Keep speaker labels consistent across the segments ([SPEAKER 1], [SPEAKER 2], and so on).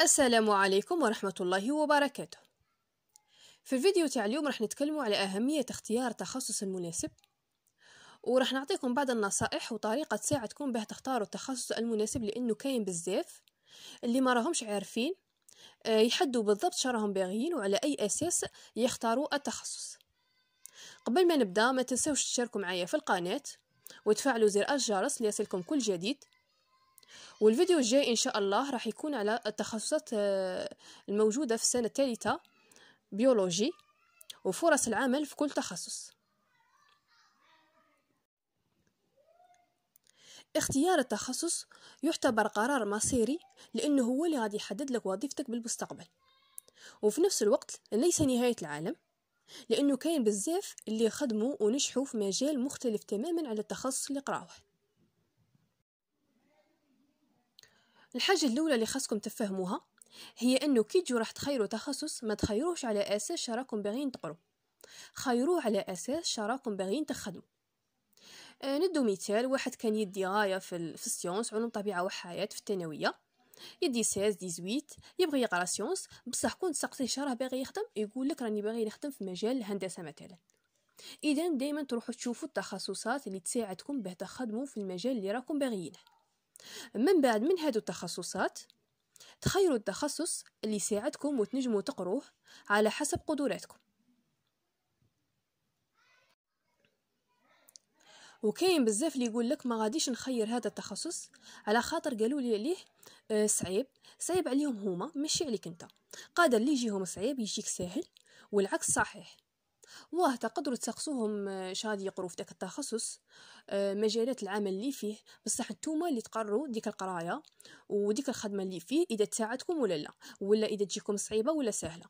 [SPEAKER 1] السلام عليكم ورحمة الله وبركاته في الفيديو تاع اليوم راح نتكلموا على أهمية اختيار تخصص المناسب وراح نعطيكم بعض النصائح وطريقة تساعدكم باه تختاروا التخصص المناسب لأنه كاين بزاف اللي ما راهمش عارفين آه، يحدوا بالضبط شراهم باغيين وعلى أي أساس يختاروا التخصص قبل ما نبدأ ما تنسوش تشاركوا معايا في القناة وتفعلوا زر الجرس ليصلكم كل جديد والفيديو الجاي ان شاء الله راح يكون على التخصصات آه، الموجوده في السنه الثالثه بيولوجي وفرص العمل في كل تخصص اختيار التخصص يعتبر قرار مصيري لانه هو اللي غادي يحدد لك وظيفتك بالمستقبل وفي نفس الوقت ليس نهايه العالم لانه كاين بزاف اللي خدموا ونجحوا في مجال مختلف تماما على التخصص اللي قراوه الحاجة الأولى اللي خاصكم تفهموها هي أنه كي تجوا راح تخيروا تخصص ما تخيروش على أساس شراكم باغيين تقروا خيروه على أساس شراكم باغيين تخدموا آه ندو مثال واحد كان يدي غاية في, السيونس علوم طبيعة وحياة في الثانوية يدي 16 18 يبغي يقرا سيونس بصح كون سقسي شراه باغي يخدم يقول لك راني باغي نخدم في مجال الهندسه مثلا اذا دائما تروحوا تشوفوا التخصصات اللي تساعدكم باه تخدموا في المجال اللي راكم باغيينه من بعد من هادو التخصصات تخيروا التخصص اللي يساعدكم وتنجموا تقروه على حسب قدراتكم وكاين بزاف اللي يقول لك ما غاديش نخير هذا التخصص على خاطر قالوا لي ليه آه، صعيب صعيب عليهم هما ماشي عليك انت قادر اللي يجيهم صعيب يجيك ساهل والعكس صحيح واه تقدروا تسقسوهم آه، شادي يقروا في داك التخصص آه، مجالات العمل اللي فيه بصح نتوما اللي تقروا ديك القرايه وديك الخدمه اللي فيه اذا تساعدكم ولا لا ولا اذا تجيكم صعيبه ولا سهله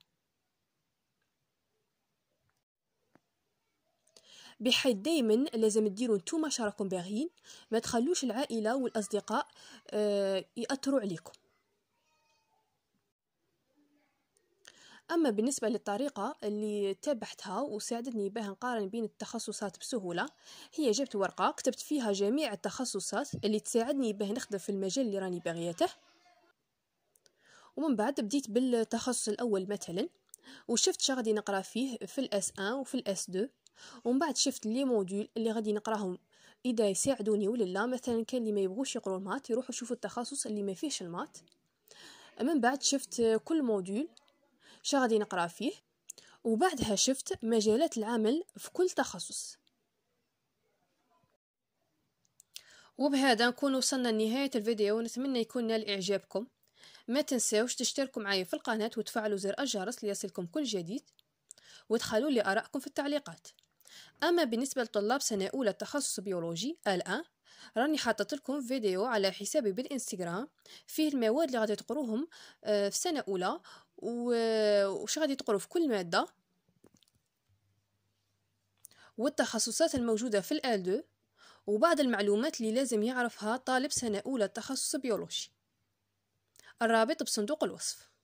[SPEAKER 1] بحيث دائما لازم تديروا نتوما شراكم باغيين ما تخلوش العائله والاصدقاء آه، ياثروا عليكم أما بالنسبة للطريقة اللي تبحتها وساعدتني بها نقارن بين التخصصات بسهولة هي جبت ورقة كتبت فيها جميع التخصصات اللي تساعدني باه نخدم في المجال اللي راني باغيته ومن بعد بديت بالتخصص الأول مثلا وشفت شغدي نقرا فيه في الاس 1 وفي الاس 2 ومن بعد شفت لي موديول اللي غادي نقراهم اذا يساعدوني ولا لا مثلا كان اللي ما يبغوش يقروا المات يروحوا يشوفوا التخصص اللي ما فيهش المات من بعد شفت كل موديول شغدي نقرا فيه وبعدها شفت مجالات العمل في كل تخصص وبهذا نكون وصلنا لنهاية الفيديو ونتمنى يكون نال إعجابكم ما تنساوش تشتركوا معي في القناة وتفعلوا زر الجرس ليصلكم كل جديد وادخلوا لي أراءكم في التعليقات أما بالنسبة لطلاب سنة أولى التخصص بيولوجي الآن راني حاطط لكم فيديو على حسابي بالإنستغرام فيه المواد اللي غادي تقروهم آه، في سنة أولى وش غادي تقروا في كل ماده والتخصصات الموجوده في الال 2 وبعض المعلومات اللي لازم يعرفها طالب سنه اولى تخصص بيولوجي الرابط بصندوق الوصف